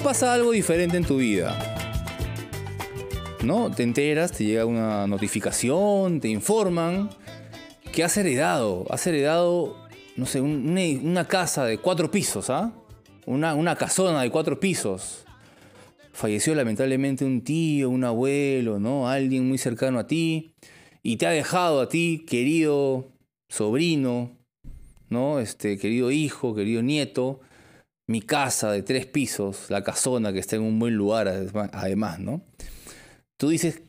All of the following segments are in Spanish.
pasa algo diferente en tu vida. ¿No? Te enteras, te llega una notificación, te informan que has heredado, has heredado, no sé, una, casa de cuatro pisos, ¿ah? Una, una casona de cuatro pisos. Falleció lamentablemente un tío, un abuelo, ¿no? Alguien muy cercano a ti. Y te ha dejado a ti, querido sobrino, ¿no? Este, querido hijo, querido nieto mi casa de tres pisos, la casona que está en un buen lugar, además, ¿no? Tú dices,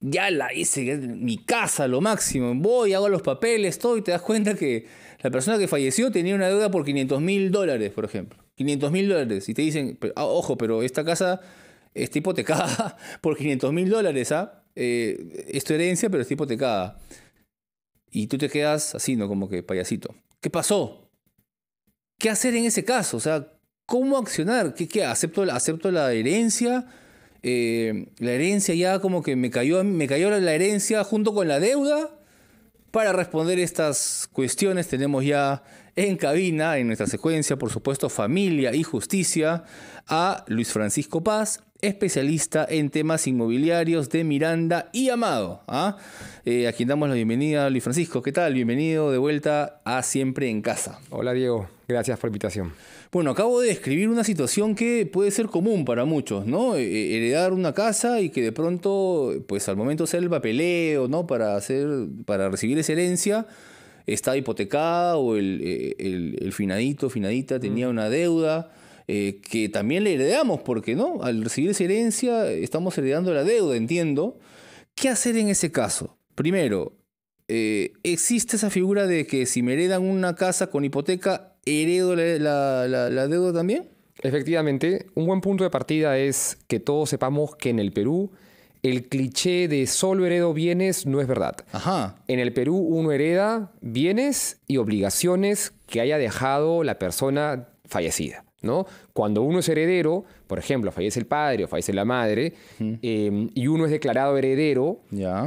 ya la hice, mi casa, lo máximo, voy, hago los papeles, todo, y te das cuenta que la persona que falleció tenía una deuda por 500 mil dólares, por ejemplo. 500 mil dólares. Y te dicen, ah, ojo, pero esta casa está hipotecada por 500 mil dólares, ¿ah? Eh, es tu herencia, pero está hipotecada. Y tú te quedas así, ¿no? Como que payasito. ¿Qué pasó? ¿Qué hacer en ese caso? O sea, ¿cómo accionar? ¿Qué, qué? ¿Acepto, ¿Acepto la herencia? Eh, la herencia ya como que me cayó, me cayó la herencia junto con la deuda. Para responder estas cuestiones tenemos ya en cabina, en nuestra secuencia, por supuesto, familia y justicia, a Luis Francisco Paz, especialista en temas inmobiliarios de Miranda y Amado. ¿ah? Eh, a quien damos la bienvenida, Luis Francisco. ¿Qué tal? Bienvenido de vuelta a Siempre en Casa. Hola, Diego. Gracias por la invitación. Bueno, acabo de describir una situación que puede ser común para muchos, ¿no? Eh, eh, heredar una casa y que de pronto, pues al momento sea el papeleo, ¿no? Para, hacer, para recibir esa herencia, está hipotecada o el, eh, el, finadito, finadita tenía mm. una deuda. que también le heredamos, porque no, al recibir esa herencia estamos heredando la deuda, entiendo. ¿Qué hacer en ese caso? Primero, existe esa figura de que si me heredan una casa con hipoteca, heredo la, deuda también? Efectivamente, un buen punto de partida es que todos sepamos que en el Perú el cliché de solo heredo bienes no es verdad. En el Perú uno hereda bienes y obligaciones que haya dejado la persona fallecida. ¿no? Cuando uno es heredero, por ejemplo, fallece el padre o fallece la madre, em, y uno es declarado heredero,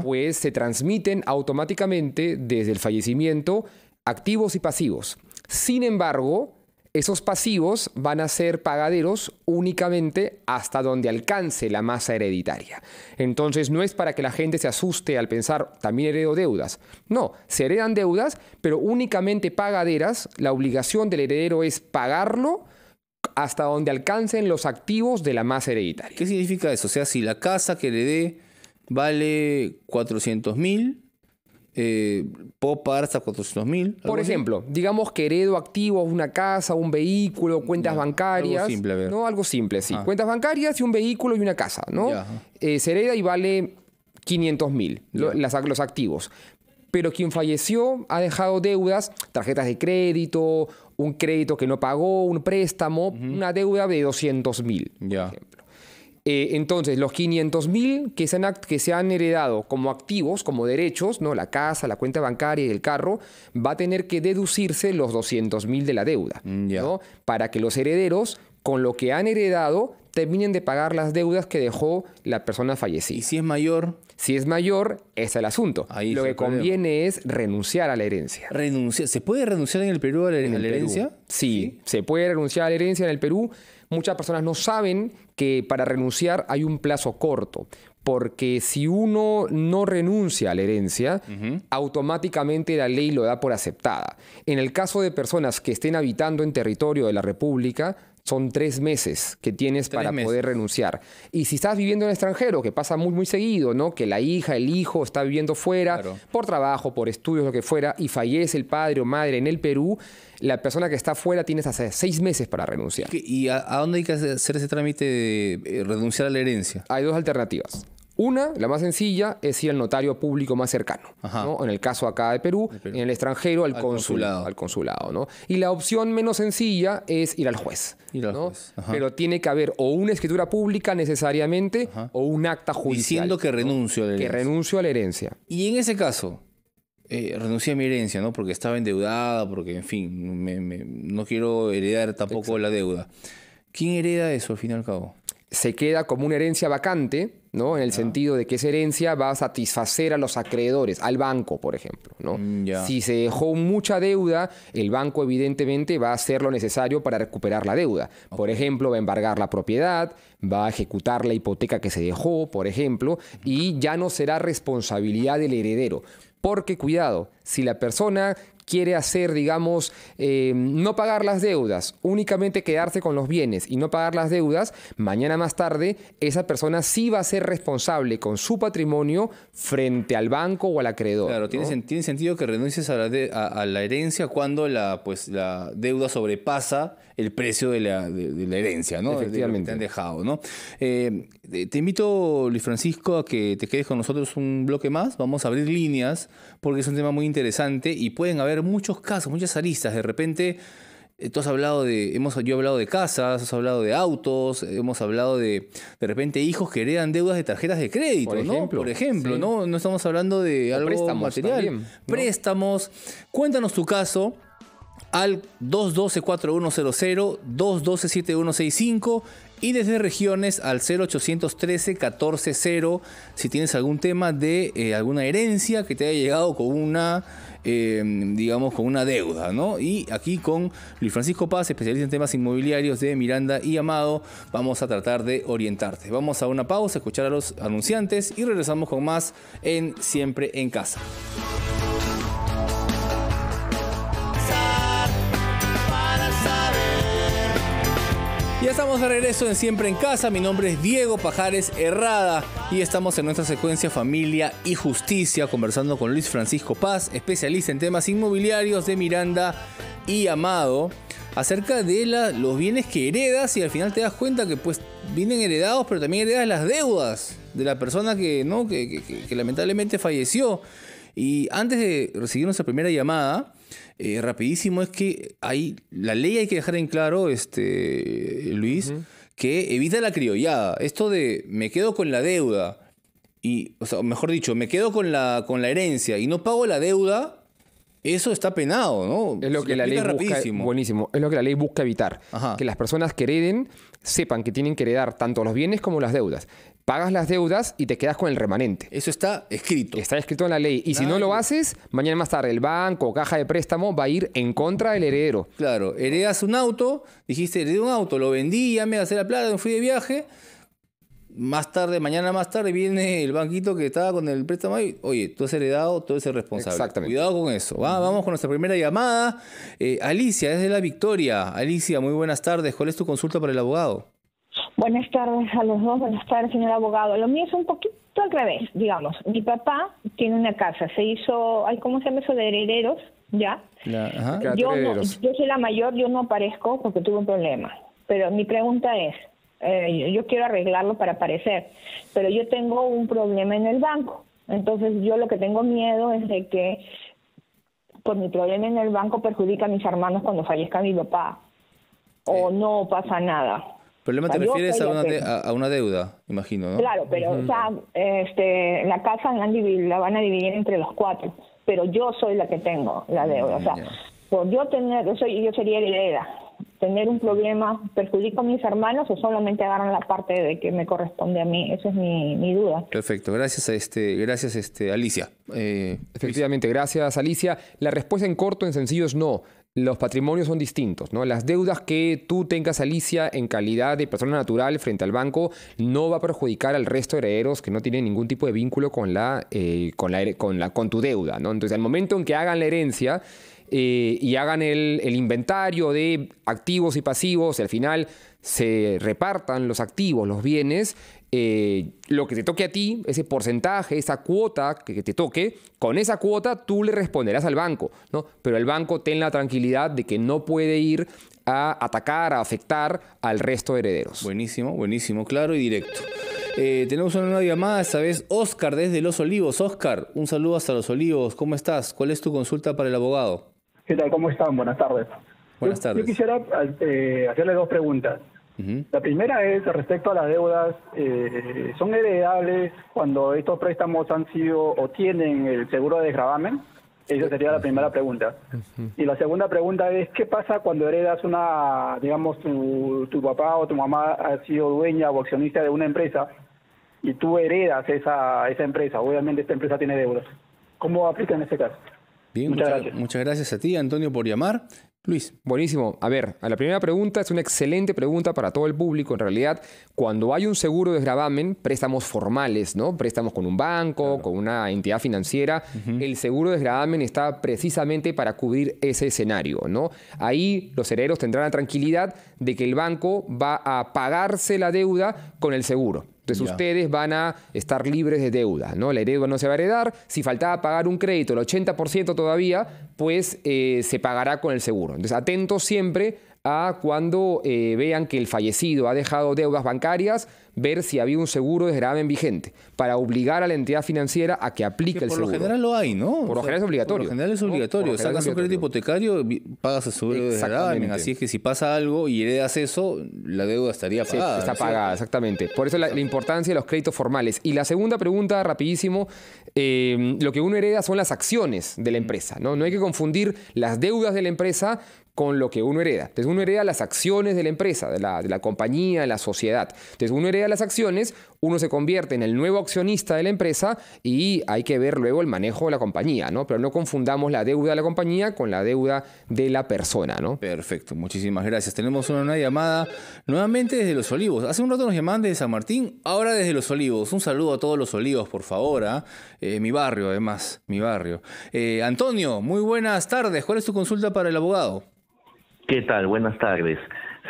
pues se transmiten automáticamente desde el fallecimiento activos y pasivos. Sin embargo, esos pasivos van a ser pagaderos únicamente hasta donde alcance la masa hereditaria. Entonces no es para que la gente se asuste al pensar, también heredo deudas. No, se heredan deudas, pero únicamente pagaderas. La obligación del heredero es pagarlo hasta donde alcancen los activos de la masa hereditaria. ¿Qué significa eso? O sea, si la casa que le dé vale 400 mil, eh, puedo pagar hasta 400 mil. Por ejemplo, digamos que heredo activos, una casa, un vehículo, cuentas bancarias. Algo simple, a ¿no? Algo simple, sí. Cuentas bancarias y un vehículo y una casa, ¿no? Eh, se hereda y vale 500 mil los activos. Pero quien falleció ha dejado deudas, tarjetas de crédito, un crédito que no pagó, un préstamo, una deuda de 200 mil, por eh, entonces, los 500 mil que, se han, que se han heredado como activos, como derechos, ¿no? la casa, la cuenta bancaria y el carro, va a tener que deducirse los 200 mil de la deuda, mm, ¿no? para que los herederos con lo que han heredado terminen de pagar las deudas que dejó la persona fallecida. ¿Y si es mayor? Si es mayor, es el asunto. Ahí lo que conviene es renunciar a la herencia. ¿Se puede renunciar en el Perú a la, herencia? Sí, se puede renunciar a la herencia en el Perú. Muchas personas no saben que para renunciar hay un plazo corto porque si uno no renuncia a la herencia, automáticamente la ley lo da por aceptada. En el caso de personas que estén habitando en territorio de la República, son tres meses que tienes para poder renunciar. Y si estás viviendo en el extranjero, que pasa muy, muy seguido, ¿no? Que la hija, el hijo está viviendo fuera, por trabajo, por estudios, lo que fuera, y fallece el padre o madre en el Perú, la persona que está fuera tiene hasta seis meses para renunciar. ¿Y, a, dónde hay que hacer ese trámite de eh, renunciar a la herencia? Hay dos alternativas. Una, la más sencilla, es ir al notario público más cercano, en el caso acá de Perú, en el extranjero al, consulado. Al consulado ¿no? Y la opción menos sencilla es ir al juez. Pero tiene que haber o una escritura pública necesariamente o un acta judicial. Diciendo que renuncio a la herencia. Que renuncio a la herencia. Y en ese caso, eh, renuncié a mi herencia, ¿no? Porque estaba endeudada, porque, en fin, no quiero heredar tampoco la deuda. ¿Quién hereda eso al fin y al cabo? Se queda como una herencia vacante ¿no? En el ah. sentido de que esa herencia va a satisfacer a los acreedores, al banco, por ejemplo, ¿no? Mm, si se dejó mucha deuda, el banco evidentemente va a hacer lo necesario para recuperar la deuda. Por ejemplo, va a embargar la propiedad, va a ejecutar la hipoteca que se dejó, por ejemplo, y ya no será responsabilidad del heredero. Porque cuidado, si la persona quiere hacer, digamos, eh, no pagar las deudas, únicamente quedarse con los bienes y no pagar las deudas, mañana más tarde esa persona sí va a ser responsable con su patrimonio frente al banco o al acreedor. Claro, tiene, sentido que renuncies a la, a la herencia cuando la, pues, la deuda sobrepasa el precio de la, herencia, ¿no? Efectivamente. te han dejado, ¿no? Eh, te invito, Luis Francisco, a que te quedes con nosotros un bloque más. Vamos a abrir líneas porque es un tema muy interesante y pueden haber muchos casos, muchas aristas. De repente eh, tú has hablado de, hemos, yo he hablado de casas, has hablado de autos, hemos hablado de, de repente, hijos que heredan deudas de tarjetas de crédito, Por ejemplo, ¿no? Por ejemplo, ¿no? estamos hablando de algo préstamos material. Préstamos. Cuéntanos tu caso al 212-4100, 212-7165 y desde regiones al 0813-140 si tienes algún tema de eh, alguna herencia que te haya llegado con una, em, digamos, con una deuda, ¿no? Y aquí con Luis Francisco Paz, especialista en temas inmobiliarios de Miranda y Amado, vamos a tratar de orientarte. Vamos a una pausa, escuchar a los anunciantes y regresamos con más en Siempre en Casa. estamos de regreso en Siempre en Casa. Mi nombre es Diego Pajares Herrada y estamos en nuestra secuencia Familia y Justicia conversando con Luis Francisco Paz, especialista en temas inmobiliarios de Miranda y Amado, acerca de los bienes que heredas y al final te das cuenta que pues vienen heredados, pero también heredas las deudas de la persona que lamentablemente falleció. Y antes de recibir nuestra primera llamada, eh, rapidísimo es que hay, la ley hay que dejar en claro, este, Luis, que evita la criollada. Esto de me quedo con la deuda, y, o sea, mejor dicho, me quedo con la, con la herencia y no pago la deuda, eso está penado, ¿no? Es lo que la ley busca, buenísimo, es lo que la ley busca evitar, que las personas que hereden sepan que tienen que heredar tanto los bienes como las deudas pagas las deudas y te quedas con el remanente. Eso está escrito. Está escrito en la ley. Y si no lo haces, mañana más tarde el banco o caja de préstamo va a ir en contra del heredero. Claro, heredas un auto, dijiste, heredé un auto, lo vendí, ya me hacer la plata, me fui de viaje. Más tarde, mañana más tarde, viene el banquito que estaba con el préstamo y, oye, tú has heredado, tú eres el responsable. Exactamente. Cuidado con eso. Vamos con nuestra primera llamada. Eh, Alicia, desde La Victoria. Alicia, muy buenas tardes. ¿Cuál es tu consulta para el abogado? Buenas tardes a los dos, buenas tardes, señor abogado. Lo mío es un poquito al revés, digamos. Mi papá tiene una casa, se hizo, ay, ¿cómo se llama eso? De herederos, ¿ya? Yo, soy la mayor, yo no aparezco porque tuve un problema. Pero mi pregunta es, eh, yo quiero arreglarlo para aparecer, pero yo tengo un problema en el banco. Entonces yo lo que tengo miedo es de que por mi problema en el banco perjudica a mis hermanos cuando fallezca mi papá. O eh. no pasa nada. Problema te refieres a una, a, una, deuda, imagino, ¿no? Claro, pero o sea, este, la casa la, van a dividir entre los cuatro, pero yo soy la que tengo la mm, deuda. o sea, por yo tener, yo, soy, yo sería heredera. Tener un problema, ¿perjudico a mis hermanos o solamente agarran la parte de que me corresponde a mí? Esa es mi, mi duda. Perfecto, gracias, este, gracias este, Alicia. Eh, Efectivamente, gracias Alicia. La respuesta en corto, en sencillo es no los patrimonios son distintos, ¿no? Las deudas que tú tengas, Alicia, en calidad de persona natural frente al banco, no va a perjudicar al resto de herederos que no tienen ningún tipo de vínculo con, la, eh, con, con, la, con tu deuda, ¿no? Entonces, al momento en que hagan la herencia eh, y hagan el, el inventario de activos y pasivos, y al final se repartan los activos, los bienes, eh, lo que te toque a ti, ese porcentaje, esa cuota que te toque, con esa cuota tú le responderás al banco, ¿no? Pero el banco ten la tranquilidad de que no puede ir a atacar, a afectar al resto de herederos. Buenísimo, buenísimo, claro y directo. Eh, tenemos una nueva llamada, esta vez Oscar desde Los Olivos. Oscar, un saludo hasta Los Olivos. ¿Cómo estás? ¿Cuál es tu consulta para el abogado? ¿Qué tal? ¿Cómo están? Buenas tardes. Buenas tardes. Yo, quisiera eh, hacerle dos preguntas. La primera es respecto a las deudas, eh, son heredables cuando estos préstamos han sido o tienen el seguro de desgravamen. Esa sería la primera pregunta. Y la segunda pregunta es, ¿qué pasa cuando heredas una, digamos, tu, papá o tu mamá ha sido dueña o accionista de una empresa y tú heredas esa, esa empresa? Obviamente esta empresa tiene deudas. ¿Cómo aplica en este caso? muchas, gracias. a ti, Antonio, por llamar. Luis. Buenísimo. A ver, a la primera pregunta es una excelente pregunta para todo el público. En realidad, cuando hay un seguro de gravamen, préstamos formales, ¿no? Préstamos con un banco, con una entidad financiera, el seguro de gravamen está precisamente para cubrir ese escenario, ¿no? Ahí los herederos tendrán la tranquilidad de que el banco va a pagarse la deuda con el seguro. Entonces ustedes van a estar libres de deuda. ¿no? La deuda no se va a heredar. Si faltaba pagar un crédito, el 80% todavía, pues eh, se pagará con el seguro. Entonces atentos siempre a cuando eh, vean que el fallecido ha dejado deudas bancarias, ver si había un seguro de gravamen vigente, para obligar a la entidad financiera a que aplique el seguro. Por lo general lo hay, ¿no? Por lo general es obligatorio. Por lo general es obligatorio. Sacas un crédito hipotecario, pagas el seguro de Así es que si pasa algo y heredas eso, la deuda estaría pagada. está pagada, exactamente. Por eso la, importancia de los créditos formales. Y la segunda pregunta, rapidísimo, eh, lo que uno hereda son las acciones de la empresa, ¿no? No hay que confundir las deudas de la empresa con lo que uno hereda. Entonces uno hereda las acciones de la empresa, de la, compañía, de la sociedad. Entonces uno hereda las acciones, uno se convierte en el nuevo accionista de la empresa y hay que ver luego el manejo de la compañía, ¿no? Pero no confundamos la deuda de la compañía con la deuda de la persona, ¿no? Perfecto, muchísimas gracias. Tenemos una, llamada nuevamente desde Los Olivos. Hace un rato nos llamaban desde San Martín, ahora desde Los Olivos. Un saludo a todos los olivos, por favor, ¿ah? eh, mi barrio además, mi barrio. Eh, Antonio, muy buenas tardes. ¿Cuál es tu consulta para el abogado? ¿Qué tal? Buenas tardes.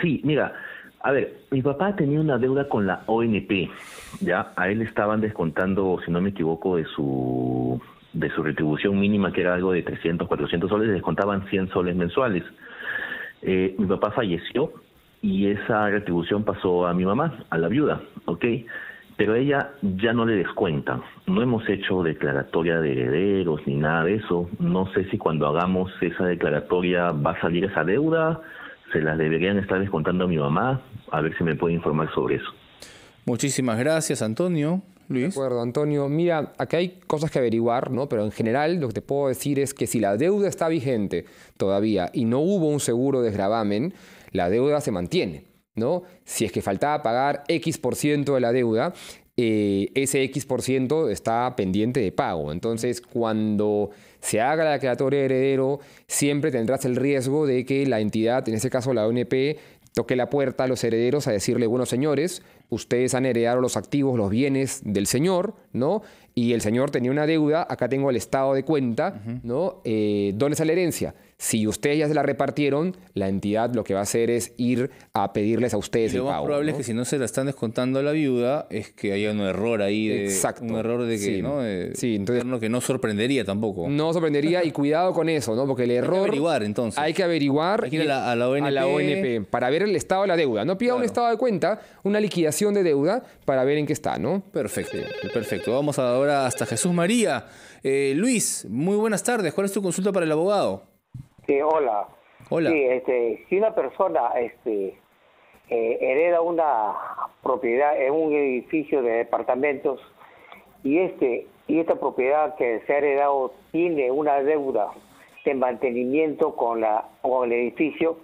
Sí, mira, a ver, mi papá tenía una deuda con la ONP, ¿ya? A él estaban descontando, si no me equivoco, de su de su retribución mínima, que era algo de 300, 400 soles, les descontaban 100 soles mensuales. Eh, mi papá falleció y esa retribución pasó a mi mamá, a la viuda, ¿ok? pero a ella ya no le descuentan. No hemos hecho declaratoria de herederos ni nada de eso. No sé si cuando hagamos esa declaratoria va a salir esa deuda, se la deberían estar descontando a mi mamá, a ver si me puede informar sobre eso. Muchísimas gracias, Antonio. Luis. De acuerdo, Antonio. Mira, acá hay cosas que averiguar, ¿no? Pero en general lo que te puedo decir es que si la deuda está vigente todavía y no hubo un seguro de desgravamen, la deuda se mantiene. ¿no? Si es que faltaba pagar X ciento de la deuda, eh, ese X ciento está pendiente de pago. Entonces, cuando se haga la declaratoria de heredero, siempre tendrás el riesgo de que la entidad, en ese caso la ONP, toque la puerta a los herederos a decirle, bueno, señores, ustedes han heredado los activos, los bienes del señor, ¿no? Y el señor tenía una deuda, acá tengo el estado de cuenta, ¿no? Eh, ¿Dónde está la herencia? Si ustedes ya se la repartieron, la entidad lo que va a hacer es ir a pedirles a ustedes el pago. Lo más probable es que si no se la están descontando a la viuda, es que haya un error ahí. Exacto. Un error de que, sí. ¿no? entonces. Que no sorprendería tampoco. No sorprendería y cuidado con eso, ¿no? Porque el error. Hay que averiguar entonces. Hay que averiguar. a la, ONP. para ver el estado de la deuda. No pida un estado de cuenta, una liquidación de deuda para ver en qué está, ¿no? Perfecto, perfecto. Vamos ahora hasta Jesús María. Eh, Luis, muy buenas tardes. ¿Cuál es tu consulta para el abogado? Sí, hola. Sí, este, si una persona este, eh, hereda una propiedad en un edificio de departamentos y este y esta propiedad que se ha heredado tiene una deuda de mantenimiento con la con el edificio,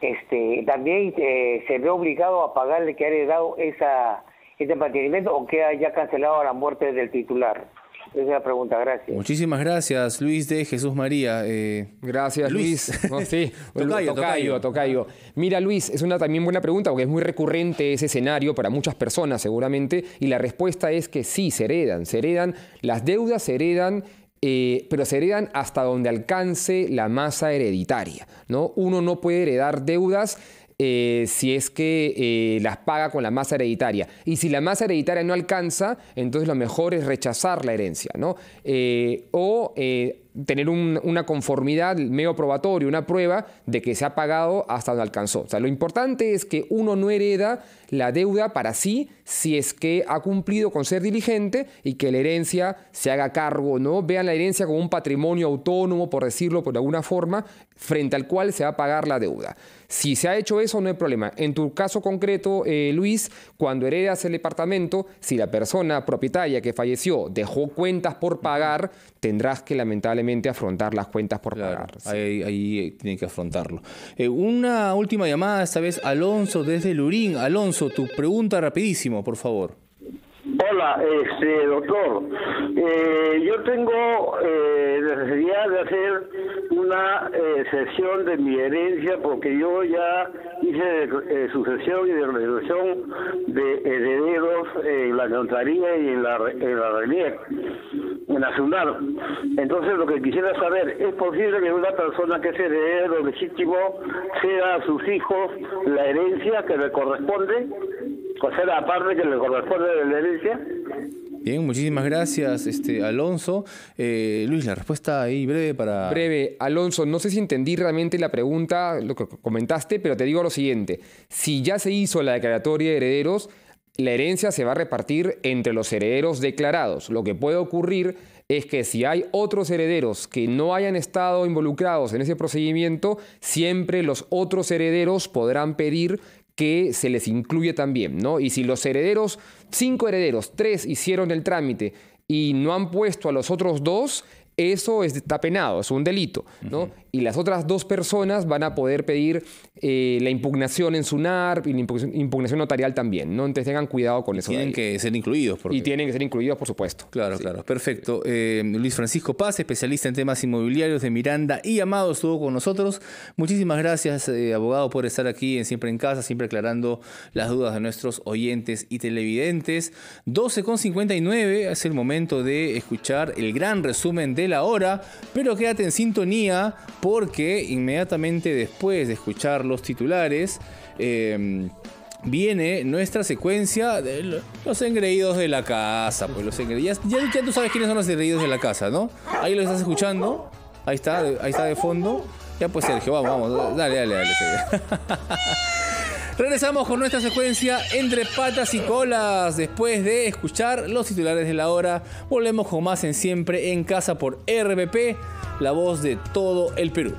este, también eh, se ve obligado a pagarle que ha heredado esa ese mantenimiento o que haya cancelado la muerte del titular. Esa es la pregunta, gracias. Muchísimas gracias, Luis de Jesús María. Eh, gracias, Luis. tocayo, tocayo, Mira, Luis, es una también buena pregunta porque es muy recurrente ese escenario para muchas personas seguramente y la respuesta es que sí, se heredan, se heredan, las deudas se heredan. Eh, pero se heredan hasta donde alcance la masa hereditaria. ¿no? Uno no puede heredar deudas eh, si es que eh, las paga con la masa hereditaria. Y si la masa hereditaria no alcanza, entonces lo mejor es rechazar la herencia, ¿no? Eh, o tener una conformidad medio probatorio, una prueba de que se ha pagado hasta donde alcanzó. O sea, lo importante es que uno no hereda la deuda para sí si es que ha cumplido con ser diligente y que la herencia se haga cargo, ¿no? Vean la herencia como un patrimonio autónomo, por decirlo por alguna forma, frente al cual se va a pagar la deuda. Si se ha hecho eso, no hay problema. En tu caso concreto, eh, Luis, cuando heredas el departamento, si la persona propietaria que falleció dejó cuentas por pagar, tendrás que lamentar afrontar las cuentas por pagar. Ahí, eh, tiene que afrontarlo. Eh, una última llamada, esta vez Alonso desde Lurín. Alonso, tu pregunta rapidísimo, por favor. Hola, este, doctor. Eh, yo tengo eh, necesidad de hacer una eh, de mi herencia porque yo ya hice eh, sucesión y resolución de herederos en la contraría y en la, en la en la Entonces lo que quisiera saber, ¿es posible que una persona que es heredero legítimo sea a sus hijos la herencia que le corresponde? O sea, la parte que le corresponde de la herencia. Bien, muchísimas gracias, este, Alonso. Eh, Luis, la respuesta ahí breve para... Breve, Alonso, no sé si entendí realmente la pregunta, lo que comentaste, pero te digo lo siguiente. Si ya se hizo la declaratoria de herederos, la herencia se va a repartir entre los herederos declarados. Lo que puede ocurrir es que si hay otros herederos que no hayan estado involucrados en ese procedimiento, siempre los otros herederos podrán pedir que se les incluye también, ¿no? Y si los herederos, cinco herederos, tres hicieron el trámite y no han puesto a los otros dos, eso está penado, es un delito, ¿no? y las otras dos personas van a poder pedir eh, la impugnación en su NARP y la impugnación notarial también, ¿no? Entonces tengan cuidado con eso. Tienen que ser incluidos. Porque... Y tienen que ser incluidos, por supuesto. Claro, claro. Perfecto. Eh, Luis Francisco Paz, especialista en temas inmobiliarios de Miranda y Amado, estuvo con nosotros. Muchísimas gracias, eh, abogado, por estar aquí en Siempre en Casa, siempre aclarando las dudas de nuestros oyentes y televidentes. 12.59 es el momento de escuchar el gran resumen de la hora, pero quédate en sintonía porque inmediatamente después de escuchar los titulares, em, viene nuestra secuencia de los engreídos de la casa. Pues los ya, tú sabes quiénes son los engreídos de la casa, ¿no? Ahí lo estás escuchando. Ahí está, ahí está de fondo. Ya pues Sergio, vamos, vamos. Dale, dale, dale. Sergio. Regresamos con nuestra secuencia entre patas y colas. Después de escuchar los titulares de la hora, volvemos con más en siempre en casa por RBP, la voz de todo el Perú.